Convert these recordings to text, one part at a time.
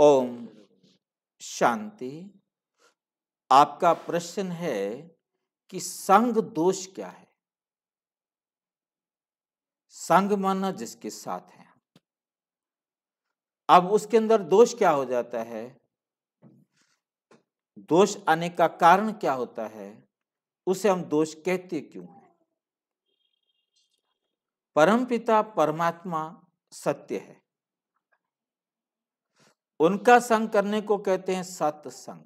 ओम शांति आपका प्रश्न है कि संग दोष क्या है संग माना जिसके साथ है अब उसके अंदर दोष क्या हो जाता है दोष आने का कारण क्या होता है उसे हम दोष कहते क्यों हैं परमपिता परमात्मा सत्य है उनका संग करने को कहते हैं सत्संग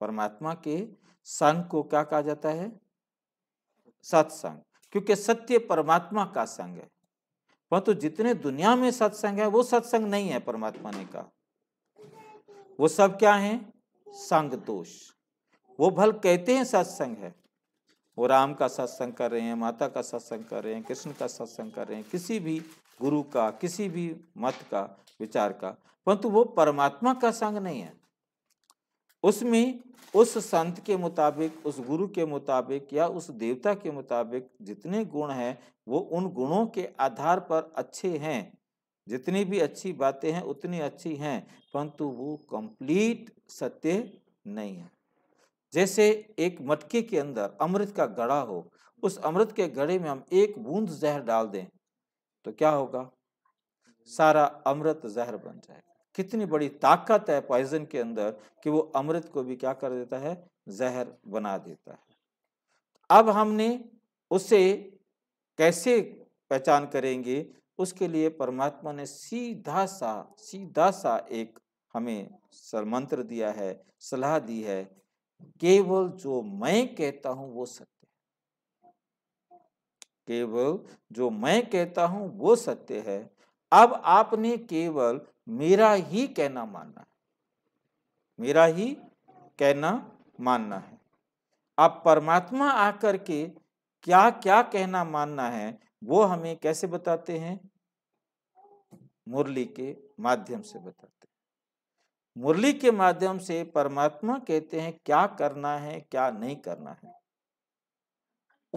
परमात्मा के संग को क्या कहा जाता है सत्संग क्योंकि सत्य परमात्मा का संग है परंतु तो जितने दुनिया में सत्संग है वो सत्संग नहीं है परमात्मा ने कहा वो सब क्या है संग दोष वो भल कहते हैं सत्संग है वो राम का सत्संग कर रहे हैं माता का सत्संग कर रहे हैं कृष्ण का सत्संग कर रहे हैं किसी भी गुरु का किसी भी मत का विचार का परंतु वो परमात्मा का संग नहीं है उसमें उस संत के मुताबिक उस गुरु के मुताबिक या उस देवता के मुताबिक जितने गुण हैं वो उन गुणों के आधार पर अच्छे हैं जितनी भी अच्छी बातें हैं उतनी अच्छी हैं परंतु वो कंप्लीट सत्य नहीं है जैसे एक मटके के अंदर अमृत का गड़ा हो उस अमृत के गड़े में हम एक बूंद जहर डाल दें तो क्या होगा सारा अमृत जहर बन जाएगा कितनी बड़ी ताकत है पॉइजन के अंदर कि वो अमृत को भी क्या कर देता है जहर बना देता है अब हमने उसे कैसे पहचान करेंगे उसके लिए परमात्मा ने सीधा सा सीधा सा एक हमें मंत्र दिया है सलाह दी है केवल जो मैं कहता हूं वो सत्य है केवल जो मैं कहता हूं वो सत्य है अब आपने केवल मेरा ही कहना मानना है मेरा ही कहना मानना है अब परमात्मा आकर के क्या क्या कहना मानना है वो हमें कैसे बताते हैं मुरली के माध्यम से बताते मुरली के माध्यम से परमात्मा कहते हैं क्या करना है क्या नहीं करना है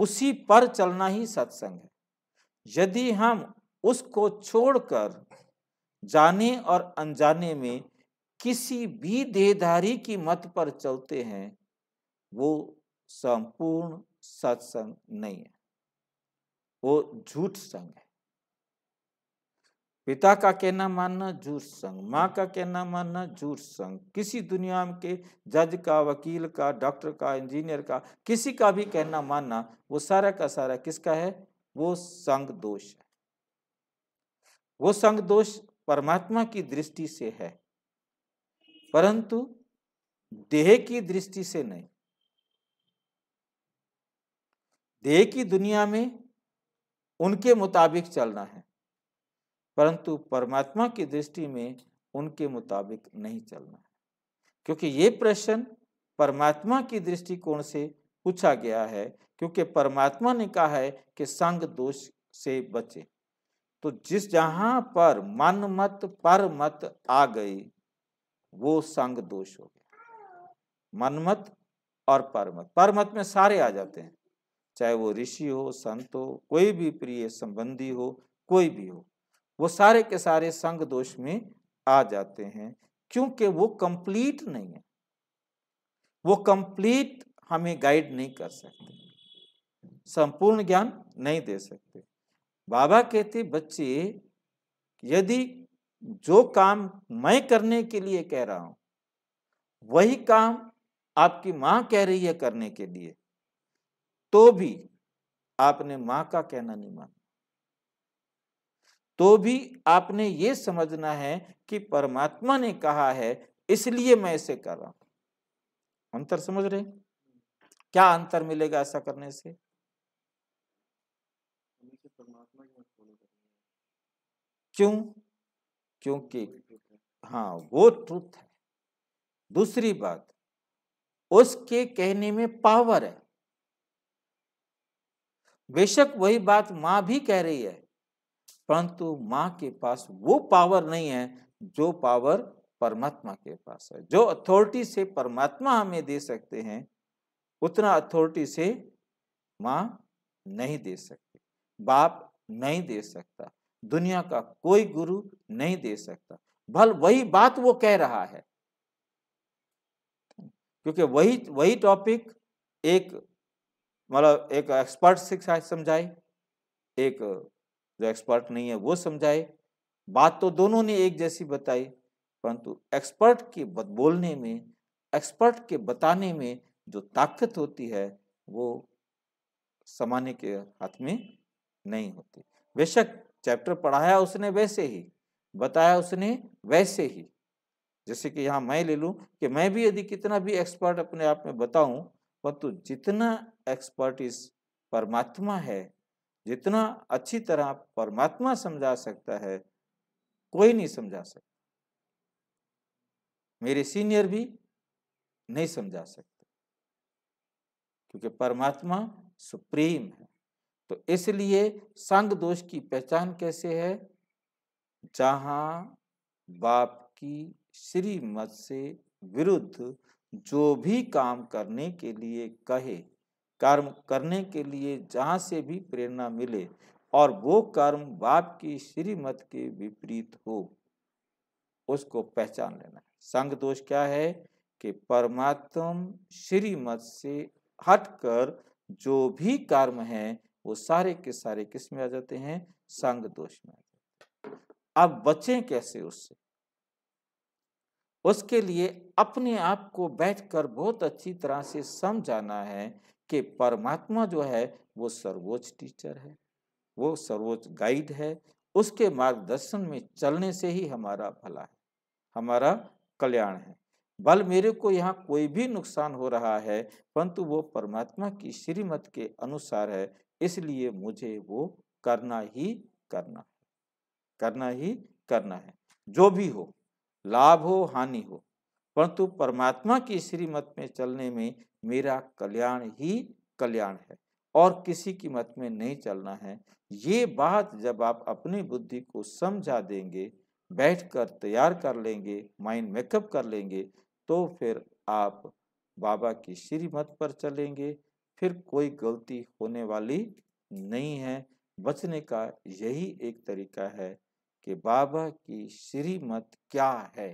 उसी पर चलना ही सत्संग है यदि हम उसको छोड़कर जाने और अनजाने में किसी भी देहधारी की मत पर चलते हैं वो संपूर्ण सत्संग नहीं है वो झूठ संग है पिता का कहना मानना झूठ संग माँ का कहना मानना झूठ संग किसी दुनिया के जज का वकील का डॉक्टर का इंजीनियर का किसी का भी कहना मानना वो सारा का सारा किसका है वो संग दोष है वो संग दोष परमात्मा की दृष्टि से है परंतु देह की दृष्टि से नहीं देह की दुनिया में उनके मुताबिक चलना है परंतु परमात्मा की दृष्टि में उनके मुताबिक नहीं चलना है क्योंकि ये प्रश्न परमात्मा की दृष्टिकोण से पूछा गया है क्योंकि परमात्मा ने कहा है कि संग दोष से बचे तो जिस जहां पर मन मत पर मत आ गई वो संग दोष हो गया मनमत और परमत परमत में सारे आ जाते हैं चाहे वो ऋषि हो संत हो कोई भी प्रिय संबंधी हो कोई भी हो वो सारे के सारे संग दोष में आ जाते हैं क्योंकि वो कंप्लीट नहीं है वो कंप्लीट हमें गाइड नहीं कर सकते संपूर्ण ज्ञान नहीं दे सकते बाबा कहते बच्चे यदि जो काम मैं करने के लिए कह रहा हूं वही काम आपकी मां कह रही है करने के लिए तो भी आपने माँ का कहना नहीं माना तो भी आपने ये समझना है कि परमात्मा ने कहा है इसलिए मैं इसे कर रहा हूं अंतर समझ रहे क्या अंतर मिलेगा ऐसा करने से क्यों क्योंकि हाँ वो ट्रुथ है दूसरी बात उसके कहने में पावर है बेशक वही बात मां भी कह रही है परंतु माँ के पास वो पावर नहीं है जो पावर परमात्मा के पास है जो अथॉरिटी से परमात्मा हमें दे सकते हैं उतना अथॉरिटी से माँ नहीं दे सकती बाप नहीं दे सकता दुनिया का कोई गुरु नहीं दे सकता भल वही बात वो कह रहा है क्योंकि वही वही टॉपिक एक मतलब एक एक्सपर्ट शिक्षा समझाए एक जो एक्सपर्ट नहीं है वो समझाए बात तो दोनों ने एक जैसी बताई परंतु एक्सपर्ट के बोलने में एक्सपर्ट के बताने में जो ताकत होती है वो सामान्य के हाथ में नहीं होती बेशक चैप्टर पढ़ाया उसने वैसे ही बताया उसने वैसे ही जैसे कि यहाँ मैं ले लूँ कि मैं भी यदि कितना भी एक्सपर्ट अपने आप में बताऊँ परंतु जितना एक्सपर्ट इस परमात्मा है जितना अच्छी तरह परमात्मा समझा सकता है कोई नहीं समझा सकता मेरे सीनियर भी नहीं समझा सकते क्योंकि परमात्मा सुप्रीम है तो इसलिए संग दोष की पहचान कैसे है जहां बाप की श्रीमत से विरुद्ध जो भी काम करने के लिए कहे कर्म करने के लिए जहाँ से भी प्रेरणा मिले और वो कर्म बाप की श्रीमत के विपरीत हो उसको पहचान लेना है संग दोष क्या है कि परमात्म श्रीमत से हटकर जो भी कर्म है वो सारे के सारे किस में आ जाते हैं संग दोष में आ जाते अब बचें कैसे उससे उसके लिए अपने आप को बैठकर बहुत अच्छी तरह से समझाना है कि परमात्मा जो है वो सर्वोच्च टीचर है वो सर्वोच्च गाइड है उसके मार्गदर्शन में चलने से ही हमारा भला है हमारा कल्याण है बल मेरे को यहाँ कोई भी नुकसान हो रहा है परंतु वो परमात्मा की श्रीमत के अनुसार है इसलिए मुझे वो करना ही करना है करना ही करना है जो भी हो लाभ हो हानि हो परंतु परमात्मा की श्रीमत में चलने में मेरा कल्याण ही कल्याण है और किसी की मत में नहीं चलना है ये बात जब आप अपनी बुद्धि को समझा देंगे बैठकर तैयार कर लेंगे माइंड मेकअप कर लेंगे तो फिर आप बाबा की श्रीमत पर चलेंगे फिर कोई गलती होने वाली नहीं है बचने का यही एक तरीका है कि बाबा की श्रीमत क्या है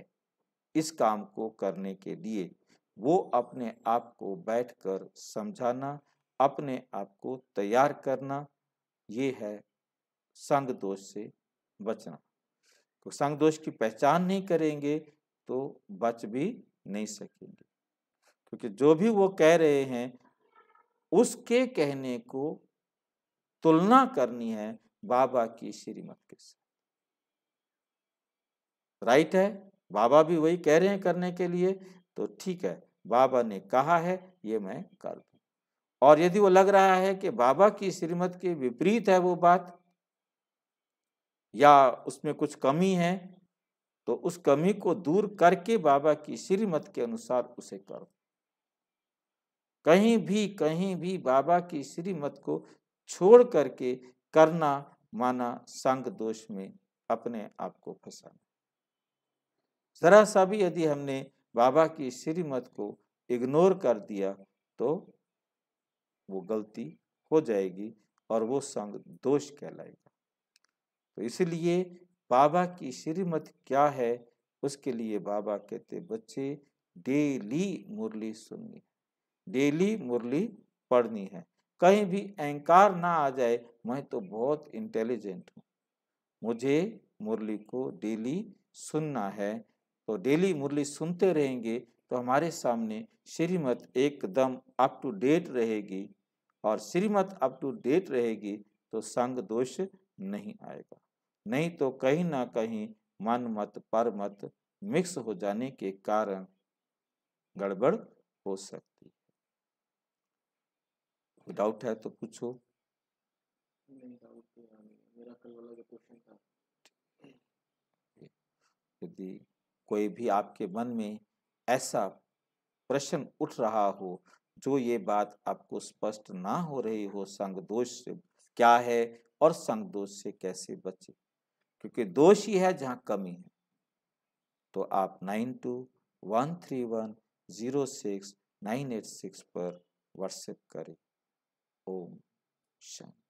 इस काम को करने के लिए वो अपने आप को बैठकर समझाना अपने आप को तैयार करना ये है संग दोष से बचना तो संग दोष की पहचान नहीं करेंगे तो बच भी नहीं सकेंगे क्योंकि जो भी वो कह रहे हैं उसके कहने को तुलना करनी है बाबा की श्रीमत के साथ राइट है बाबा भी वही कह रहे हैं करने के लिए तो ठीक है बाबा ने कहा है ये मैं कर दू और यदि वो लग रहा है कि बाबा की श्रीमत के विपरीत है वो बात या उसमें कुछ कमी है तो उस कमी को दूर करके बाबा की श्रीमत के अनुसार उसे कर कहीं भी कहीं भी बाबा की श्रीमत को छोड़ करके करना माना संग दोष में अपने आप को फंसाना जरा सा भी यदि हमने बाबा की श्रीमत को इग्नोर कर दिया तो वो गलती हो जाएगी और वो संग दोष कहलाएगा तो इसलिए बाबा की श्रीमत क्या है उसके लिए बाबा कहते बच्चे डेली मुरली सुननी डेली मुरली पढ़नी है कहीं भी अहंकार ना आ जाए मैं तो बहुत इंटेलिजेंट हूँ मुझे मुरली को डेली सुनना है तो डेली मुरली सुनते रहेंगे तो हमारे सामने श्रीमत एकदम अप टू डेट रहेगी और श्रीमत अप टू डेट रहेगी तो संग दोष नहीं आएगा नहीं तो कहीं ना कहीं मन मत पर मत मिक्स हो जाने के कारण गड़बड़ हो सकती है डाउट है तो पूछो तो यदि कोई भी आपके मन में ऐसा प्रश्न उठ रहा हो जो ये बात आपको स्पष्ट ना हो रही हो संग दोष क्या है और संग दोष से कैसे बचे क्योंकि दोष ही है जहां कमी है तो आप nine two one three one zero six nine eight six पर व्हाट्सएप करें ओम शांति